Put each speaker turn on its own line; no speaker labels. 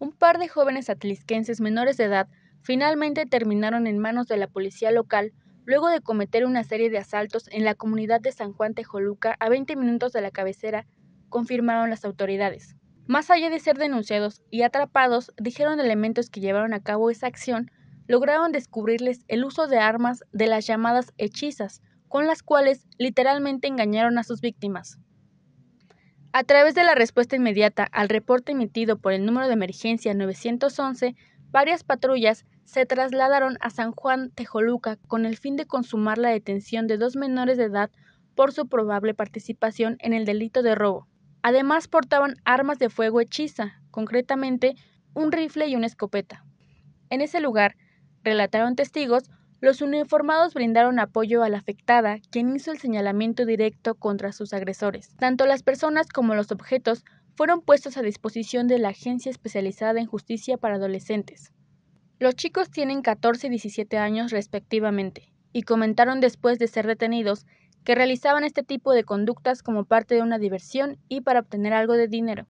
un par de jóvenes atlisquenses menores de edad finalmente terminaron en manos de la policía local luego de cometer una serie de asaltos en la comunidad de San Juan Tejoluca a 20 minutos de la cabecera, confirmaron las autoridades. Más allá de ser denunciados y atrapados, dijeron elementos que llevaron a cabo esa acción, lograron descubrirles el uso de armas de las llamadas hechizas, con las cuales literalmente engañaron a sus víctimas. A través de la respuesta inmediata al reporte emitido por el número de emergencia 911, varias patrullas se trasladaron a San Juan Tejoluca con el fin de consumar la detención de dos menores de edad por su probable participación en el delito de robo. Además portaban armas de fuego hechiza, concretamente un rifle y una escopeta. En ese lugar, relataron testigos, los uniformados brindaron apoyo a la afectada, quien hizo el señalamiento directo contra sus agresores. Tanto las personas como los objetos fueron puestos a disposición de la Agencia Especializada en Justicia para Adolescentes. Los chicos tienen 14 y 17 años respectivamente, y comentaron después de ser detenidos que realizaban este tipo de conductas como parte de una diversión y para obtener algo de dinero.